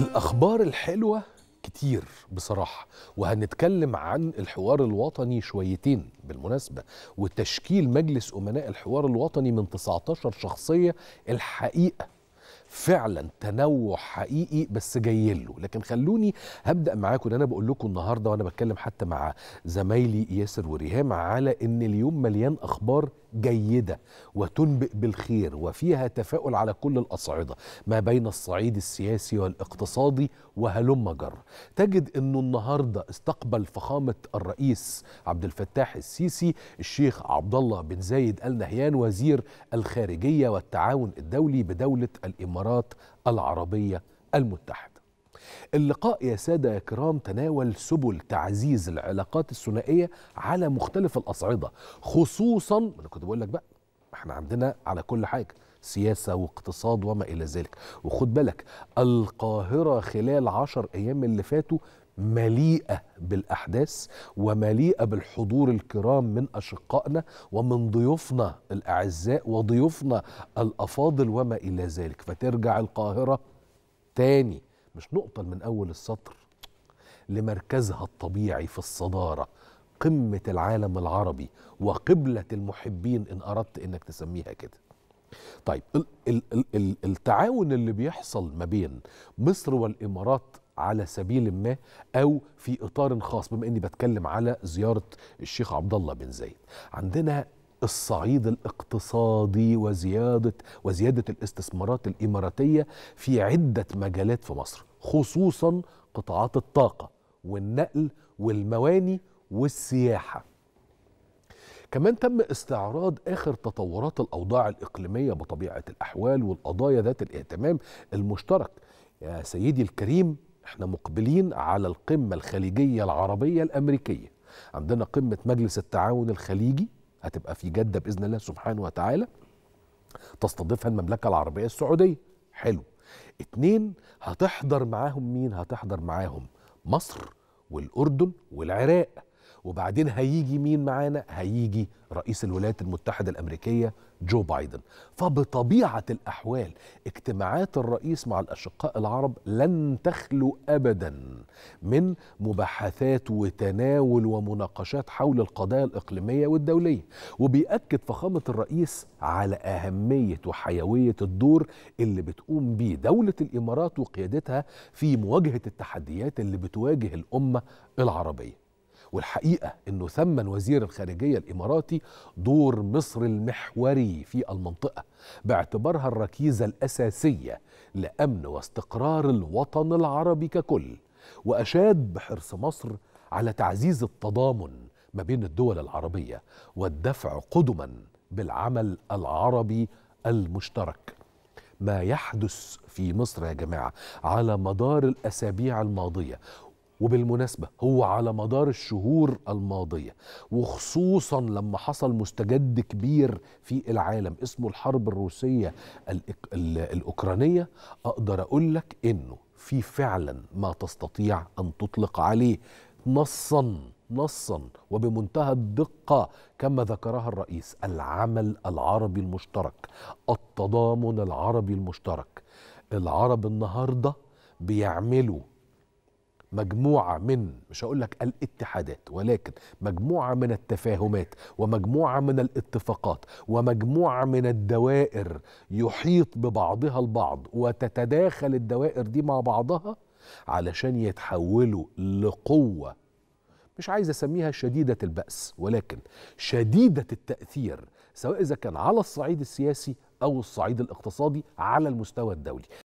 الأخبار الحلوة كتير بصراحة وهنتكلم عن الحوار الوطني شويتين بالمناسبة وتشكيل مجلس أمناء الحوار الوطني من 19 شخصية الحقيقة فعلا تنوع حقيقي بس جاي له لكن خلوني هبدا معاكم ان انا بقول لكم النهارده وانا بتكلم حتى مع زمايلي ياسر وريهام على ان اليوم مليان اخبار جيدة وتنبئ بالخير وفيها تفاؤل على كل الأصعدة ما بين الصعيد السياسي والاقتصادي وهلم جر تجد أنه النهاردة استقبل فخامة الرئيس عبد الفتاح السيسي الشيخ عبد الله بن زايد النهيان وزير الخارجية والتعاون الدولي بدولة الإمارات العربية المتحدة اللقاء يا سادة يا كرام تناول سبل تعزيز العلاقات الثنائية على مختلف الأصعدة خصوصا أنا كنت بقول لك بقى احنا عندنا على كل حاجة سياسة واقتصاد وما إلى ذلك وخد بالك القاهرة خلال عشر أيام اللي فاتوا مليئة بالأحداث ومليئة بالحضور الكرام من أشقائنا ومن ضيوفنا الأعزاء وضيوفنا الأفاضل وما إلى ذلك فترجع القاهرة تاني مش نقطة من أول السطر لمركزها الطبيعي في الصدارة قمة العالم العربي وقبلة المحبين إن أردت إنك تسميها كده طيب التعاون اللي بيحصل ما بين مصر والإمارات على سبيل ما او في اطار خاص بما اني بتكلم على زياره الشيخ عبد الله بن زايد عندنا الصعيد الاقتصادي وزيادة وزيادة الاستثمارات الإماراتية في عدة مجالات في مصر خصوصا قطاعات الطاقة والنقل والمواني والسياحة كمان تم استعراض آخر تطورات الأوضاع الإقليمية بطبيعة الأحوال والقضايا ذات الاهتمام المشترك يا سيدي الكريم احنا مقبلين على القمة الخليجية العربية الأمريكية عندنا قمة مجلس التعاون الخليجي هتبقى في جدة بإذن الله سبحانه وتعالى تستضيفها المملكة العربية السعودية حلو اتنين هتحضر معاهم مين هتحضر معاهم مصر والأردن والعراق وبعدين هيجي مين معانا هيجي رئيس الولايات المتحدة الأمريكية جو بايدن فبطبيعة الأحوال اجتماعات الرئيس مع الأشقاء العرب لن تخلو أبدا من مباحثات وتناول ومناقشات حول القضايا الإقليمية والدولية وبيأكد فخامة الرئيس على أهمية وحيوية الدور اللي بتقوم به دولة الإمارات وقيادتها في مواجهة التحديات اللي بتواجه الأمة العربية والحقيقه انه ثمن وزير الخارجيه الاماراتي دور مصر المحوري في المنطقه باعتبارها الركيزه الاساسيه لامن واستقرار الوطن العربي ككل واشاد بحرص مصر على تعزيز التضامن ما بين الدول العربيه والدفع قدما بالعمل العربي المشترك ما يحدث في مصر يا جماعه على مدار الاسابيع الماضيه وبالمناسبة هو على مدار الشهور الماضية وخصوصا لما حصل مستجد كبير في العالم اسمه الحرب الروسية الأوكرانية أقدر أقول لك إنه في فعلا ما تستطيع أن تطلق عليه نصا نصا وبمنتهى الدقة كما ذكرها الرئيس العمل العربي المشترك التضامن العربي المشترك العرب النهارده بيعملوا مجموعة من مش هقول لك الاتحادات ولكن مجموعة من التفاهمات ومجموعة من الاتفاقات ومجموعة من الدوائر يحيط ببعضها البعض وتتداخل الدوائر دي مع بعضها علشان يتحولوا لقوة مش عايز اسميها شديدة البأس ولكن شديدة التأثير سواء إذا كان على الصعيد السياسي أو الصعيد الاقتصادي على المستوى الدولي